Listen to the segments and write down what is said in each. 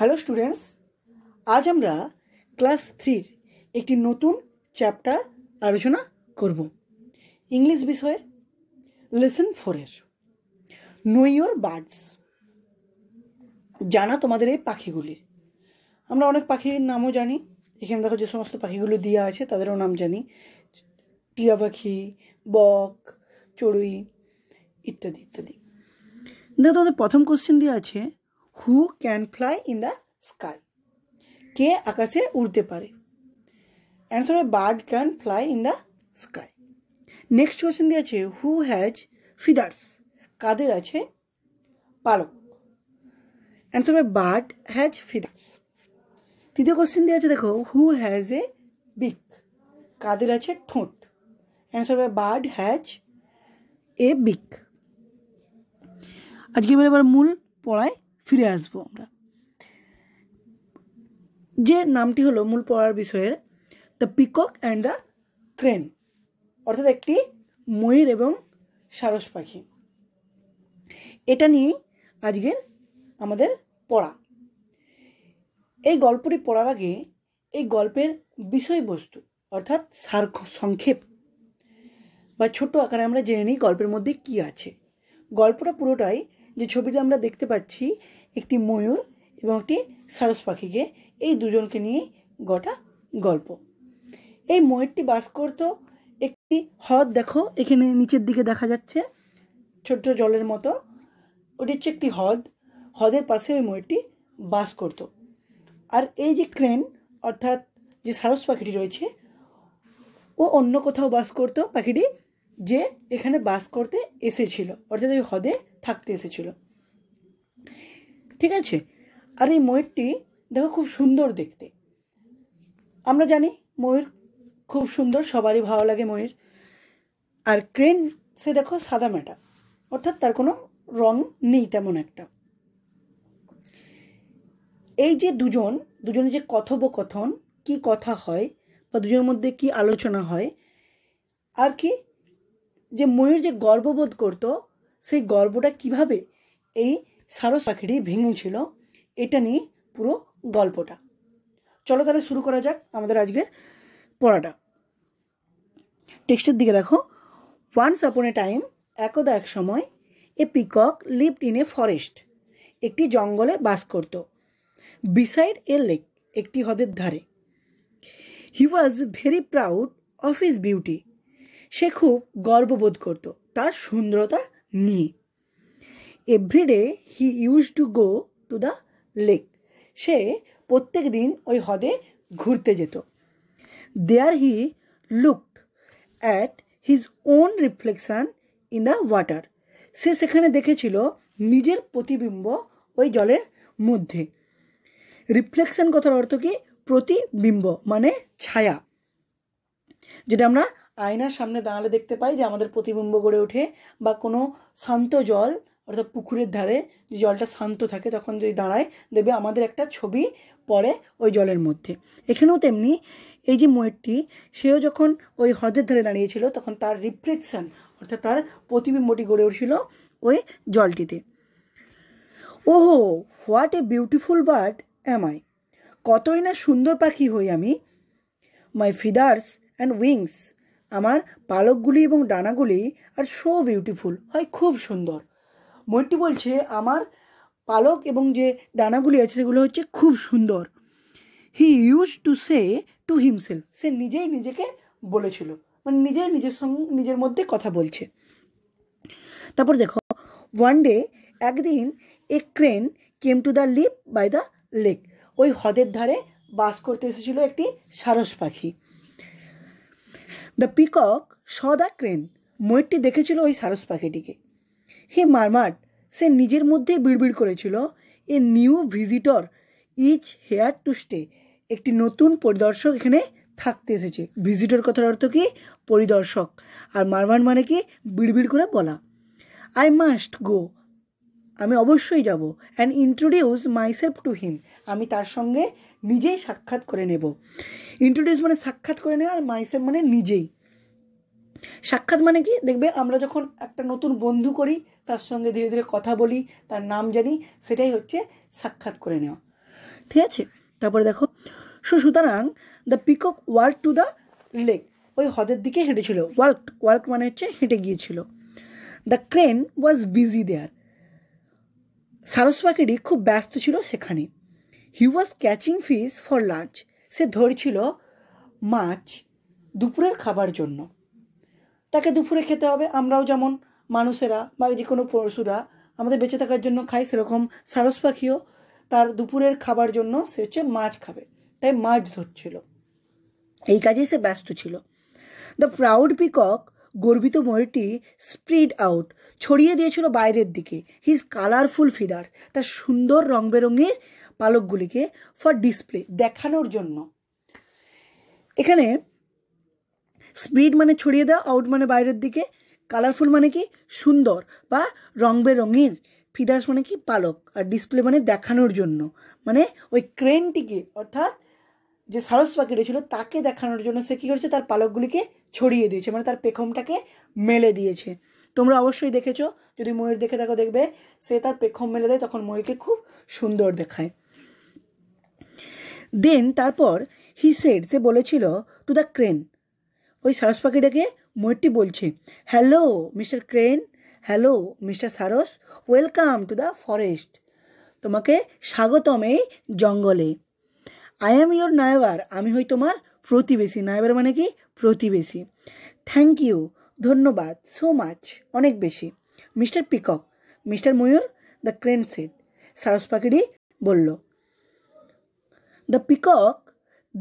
hello students আজ আমরা class থ্রির একটি নতুন চ্যাপ্টার আলোচনা করব ইংলিশ বিষয়ের লেসন ফোরের নো ইয়োর বার্ডস জানা তোমাদের এই পাখিগুলির আমরা অনেক পাখির নামও জানি এখানে দেখো যে সমস্ত পাখিগুলো দেওয়া আছে তাদেরও নাম জানি টিয়া পাখি বক চড়ুই ইত্যাদি ইত্যাদি দেখো তোমাদের প্রথম কোশ্চেন দেওয়া আছে who can fly in the sky কে আকাশে উড়তে পারে অ্যান্সার হবে bird can fly in the sky next question দিয়েছে হু হ্যাজ ফিদার্স কাদের আছে পালক অ্যান্সার হবে বার্ড হ্যাজ ফিদার্স তৃতীয় কোয়েশ্চেন দিয়ে আছে দেখো হু হ্যাজ এ বিক কাদের আছে ঠোঁট অ্যান্সার হবে বার্ড হ্যাজ এ বিক আজকে এবার মূল পড়ায় ফিরে আসব আমরা যে নামটি হলো মূল পড়ার বিষয়ের the peacock and the crane অর্থাৎ একটি ময়ূর এবং সারস পাখি এটা নিয়েই আজকের আমাদের পড়া এই গল্পটি পড়ার আগে এই গল্পের বিষয়বস্তু অর্থাৎ সার সংক্ষেপ বা ছোট আকারে আমরা জেনে নিই গল্পের মধ্যে কি আছে গল্পটা পুরোটাই যে ছবিটা আমরা দেখতে পাচ্ছি একটি ময়ূর এবং একটি সারস পাখিকে এই দুজনকে নিয়ে গোটা গল্প এই ময়ূরটি বাস করতো একটি হ্রদ দেখো এখানে নিচের দিকে দেখা যাচ্ছে ছোট্ট জলের মতো ওটি হচ্ছে একটি হ্রদ হ্রদের পাশে ওই ময়ূরটি বাস করত আর এই যে ক্রেন অর্থাৎ যে সারস পাখিটি রয়েছে ও অন্য কোথাও বাস করতো পাখিটি যে এখানে বাস করতে এসেছিল অর্থাৎ ওই হ্রদে থাকতে এসেছিলো ঠিক আছে আর এই ময়ূরটি দেখো খুব সুন্দর দেখতে আমরা জানি ময়ূর খুব সুন্দর সবারই ভালো লাগে ময়ূর আর ক্রেন সে দেখো সাদা মেটা অর্থাৎ তার কোনো রং নেই তেমন একটা এই যে দুজন দুজনের যে কথোপকথন কি কথা হয় বা দুজনের মধ্যে কি আলোচনা হয় আর কি যে ময়ূর যে গর্ববোধ করত সেই গর্বটা কিভাবে এই সারস পাখিটি ভেঙেছিল এটা নিয়ে পুরো গল্পটা চলো তাহলে শুরু করা যাক আমাদের আজকের পড়াটা টেক্সটের দিকে দেখো ওয়ান্স আপন এ টাইম একদা এক সময় a peacock lived in a forest একটি জঙ্গলে বাস করত বিসাইড এ লেক একটি হ্রদের ধারে he was very proud of his beauty সে খুব গর্ববোধ করত তার সুন্দরতা নিয়ে every day he use to go to the lake সে প্রত্যেক দিন ওই হ্রদে ঘুরতে যেত there he looked at his own reflection in the water সে সেখানে দেখেছিল নিজের প্রতিবিম্ব ওই জলের মধ্যে রিফ্লেকশান কথার অর্থ কি প্রতিবিম্ব মানে ছায়া যেটা আমরা আয়নার সামনে দাঁড়ালে দেখতে পাই যে আমাদের প্রতিবিম্ব গড়ে ওঠে বা কোনো শান্ত জল অর্থাৎ পুকুরের ধারে যে জলটা শান্ত থাকে তখন যদি দাঁড়ায় দেবে আমাদের একটা ছবি পড়ে ওই জলের মধ্যে এখানেও তেমনি এই যে ময়ূরটি সেও যখন ওই হ্রদের ধারে দাঁড়িয়েছিল তখন তার রিফ্লেকশান অর্থাৎ তার প্রতিবিম্বটি গড়ে উঠছিল ওই জলটিতে ওহো what a beautiful bird am I কতই না সুন্দর পাখি হই আমি মাই ফিদার্স অ্যান্ড উইংস আমার পালকগুলি এবং ডানাগুলি আর সো বিউটিফুল হয় খুব সুন্দর ময়ূরটি বলছে আমার পালক এবং যে ডানাগুলি আছে সেগুলো হচ্ছে খুব সুন্দর he use to say to himself সে নিজেই নিজেকে বলেছিল মানে নিজেই নিজের সঙ্গে নিজের মধ্যে কথা বলছে তারপর দেখো ওয়ান ডে একদিন a crane came to the live by the lake ওই হ্রদের ধারে বাস করতে এসেছিল একটি সারস পাখি the peacock saw the crane ময়ূরটি দেখেছিল ওই সারস পাখিটিকে হে মারমাট সে নিজের মধ্যে বিড়বিড় করেছিল a new visitor is here to stay একটি নতুন পরিদর্শক এখানে থাকতে এসেছে ভিজিটর কথার অর্থ কি পরিদর্শক আর মারমাট মানে কি বিড়বিড় করে বলা আই মাস্ট গো আমি অবশ্যই যাব and introduce myself to him আমি তার সঙ্গে নিজেই সাক্ষাৎ করে নেব ইন্ট্রোডিউস মানে সাক্ষাৎ করে নেওয়া আর মাইসেলফ মানে নিজেই সাক্ষাৎ মানে কি দেখবে আমরা যখন একটা নতুন বন্ধু করি তার সঙ্গে ধীরে ধীরে কথা বলি তার নাম জানি সেটাই হচ্ছে সাক্ষাৎ করে নেওয়া ঠিক আছে তারপরে দেখো সো সুতরাং the peacock walked to the lake ওই হ্রদের দিকে হেঁটেছিল ওয়াল্ক ওয়াল্ক মানে হচ্ছে হেঁটে গিয়েছিল the crane was busy there সারস পাখিটি খুব ব্যস্ত ছিল সেখানে he was catching fish for lunch সে ধরছিল মাছ দুপুরের খাবার জন্য তাকে দুপুরে খেতে হবে আমরাও যেমন মানুষেরা বা যে কোনো পশুরা আমাদের বেঁচে থাকার জন্য খাই সেরকম সারস পাখিও তার দুপুরের খাবার জন্য সে হচ্ছে মাছ খাবে তাই মাছ ধরছিল এই কাজেই সে ব্যস্ত ছিল দ্য প্রাউড পিকক গর্বিত ময়ূরটি স্প্রিড আউট ছড়িয়ে দিয়েছিল বাইরের দিকে হিজ কালারফুল ফিদার তার সুন্দর রং বেরঙের পালকগুলিকে ফর ডিসপ্লে দেখানোর জন্য এখানে স্পিড মানে ছড়িয়ে দেওয়া আউট মানে বাইরের দিকে কালারফুল মানে কি সুন্দর বা রং বেরঙের ফিদার্স মানে কি পালক আর ডিসপ্লে মানে দেখানোর জন্য মানে ওই ক্রেনটিকে অর্থাৎ যে সারস পাখিটা ছিল তাকে দেখানোর জন্য সে কী করেছে তার পালকগুলিকে ছড়িয়ে দিয়েছে মানে তার পেখমটাকে মেলে দিয়েছে তোমরা অবশ্যই দেখেছো যদি ময়ূর দেখে দেখো দেখবে সে তার পেখম মেলে দেয় তখন ময়ূরকে খুব সুন্দর দেখায় দেন তারপর হিসেড সে বলেছিল টু দ্য ক্রেন ওই সারস পাখিটাকে ময়ূরটি বলছে hello mister crane hello mister সারস ওয়েলকাম টু দ্য ফরেস্ট তোমাকে স্বাগতম এই জঙ্গলে আই অ্যাম ইয়োর নায়বার আমি হই তোমার প্রতিবেশী নায়বার মানে কি প্রতিবেশী থ্যাংক ইউ ধন্যবাদ সো মাচ অনেক বেশি মিস্টার পিকক মিস্টার ময়ূর দ্য ক্রেন সেট সারস পাখিটি বলল the peacock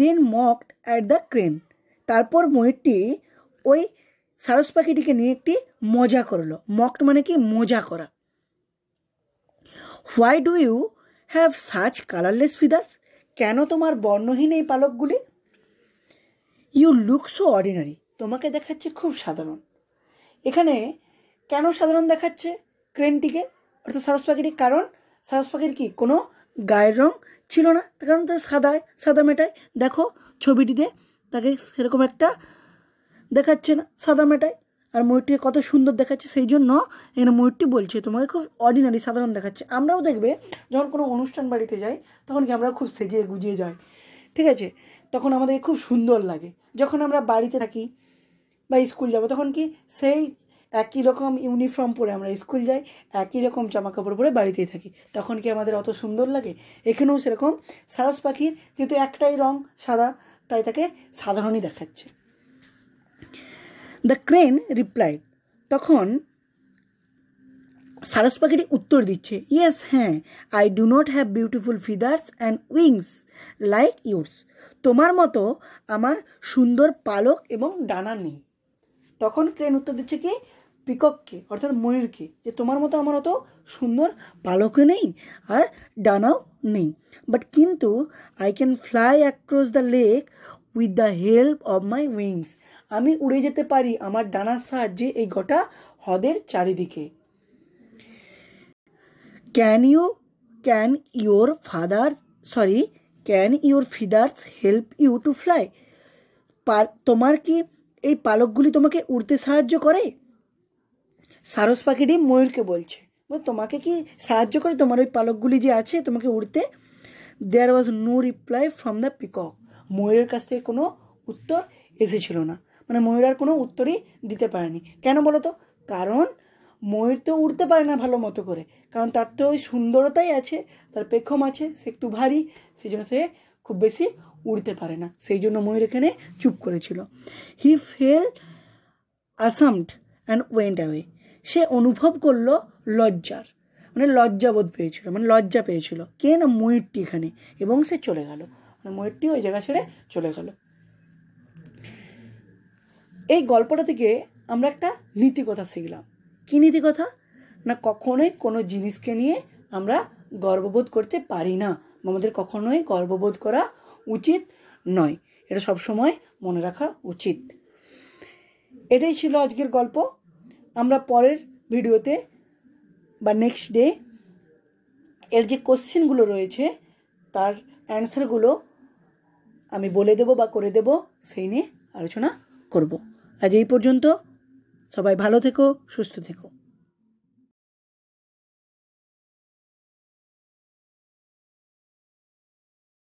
then mocked at the crane তারপর ময়ূরটি ওই সারস পাখিটিকে নিয়ে একটি মজা করলো মকট মানে কি মজা করা why do you have such colourless feathers কেন তোমার বর্ণহীন এই পালকগুলি ইউ লুক সো অর্ডিনারি তোমাকে দেখাচ্ছে খুব সাধারণ এখানে কেন সাধারণ দেখাচ্ছে ক্রেনটিকে অর্থাৎ সারস পাখিটি কারণ সারস পাখির কি কোনো গায়ের রং ছিল না কারণ তাদের সাদায় সাদা মেটায় দেখো ছবিটিতে তাকে সেরকম একটা দেখাচ্ছে না সাদা মেটায় আর ময়ূরটিকে কত সুন্দর দেখাচ্ছে সেই জন্য এখানে ময়ূরটি বলছে তোমাকে খুব অর্ডিনারি সাধারণ দেখাচ্ছে আমরাও দেখবে যখন কোনো অনুষ্ঠান বাড়িতে যাই তখন কি আমরা খুব সেজে গুজিয়ে যাই ঠিক আছে তখন আমাদের খুব সুন্দর লাগে যখন আমরা বাড়িতে থাকি বা স্কুল যাবো তখন কি সেই একই রকম ইউনিফর্ম পরে আমরা স্কুল যাই একই রকম জামা কাপড় পরে বাড়িতেই থাকি তখন কি আমাদের অত সুন্দর লাগে এখানেও সেরকম সারস পাখির যেহেতু একটাই রং সাদা তাই তাকে সাধারণই দেখাচ্ছে দ্য ক্রেন রিপ্লাইড তখন সারস পাখিটি উত্তর দিচ্ছে ইয়েস হ্যাঁ I do not have beautiful feathers and wings like yours তোমার মতো আমার সুন্দর পালক এবং ডানা নেই তখন ক্রেন উত্তর দিচ্ছে কি পিকককে অর্থাৎ ময়ূরকে যে তোমার মতো আমার অত সুন্দর পালকও নেই আর ডানাও নেই বাট কিন্তু I can fly across the lake with the help of my wings আমি উড়ে যেতে পারি আমার ডানার সাহায্যে এই গোটা হ্রদের চারিদিকে can you can your father sorry can your feathers help you to fly তোমার কি এই পালকগুলি তোমাকে উড়তে সাহায্য করে সারস পাখিটি ময়ূরকে বলছে তোমাকে কি সাহায্য করে তোমার ওই পালকগুলি যে আছে তোমাকে উড়তে there was no reply from the peacock ময়ূরের কাছ থেকে কোনো উত্তর এসেছিল না মানে ময়ূর আর কোনো উত্তরই দিতে পারেনি কেন বলো তো কারণ ময়ূর তো উড়তে পারে না ভালো মতো করে কারণ তার তো ওই সুন্দরতাই আছে তার পেখম আছে সে একটু ভারী সেই জন্য সে খুব বেশি উড়তে পারে না সেই জন্য ময়ূর এখানে চুপ করেছিল he felt ashamed and went away সে অনুভব করলো লজ্জার মানে লজ্জাবোধ পেয়েছিল মানে লজ্জা পেয়েছিল কে না ময়ূরটি এখানে এবং সে চলে গেল মানে ময়ূরটি ওই জায়গা ছেড়ে চলে গেল এই গল্পটা থেকে আমরা একটা নীতিকথা শিখলাম কী নীতিকথা না কখনোই কোনো জিনিসকে নিয়ে আমরা গর্ববোধ করতে পারি না আমাদের কখনোই গর্ববোধ করা উচিত নয় এটা সবসময় মনে রাখা উচিত এটাই ছিল আজকের গল্প আমরা পরের ভিডিওতে বা নেক্সট ডে এর যে কোশ্চেনগুলো রয়েছে তার অ্যান্সারগুলো আমি বলে দেব বা করে দেব সেই নিয়ে আলোচনা করব আজ এই পর্যন্ত সবাই ভালো থেকো সুস্থ থেকো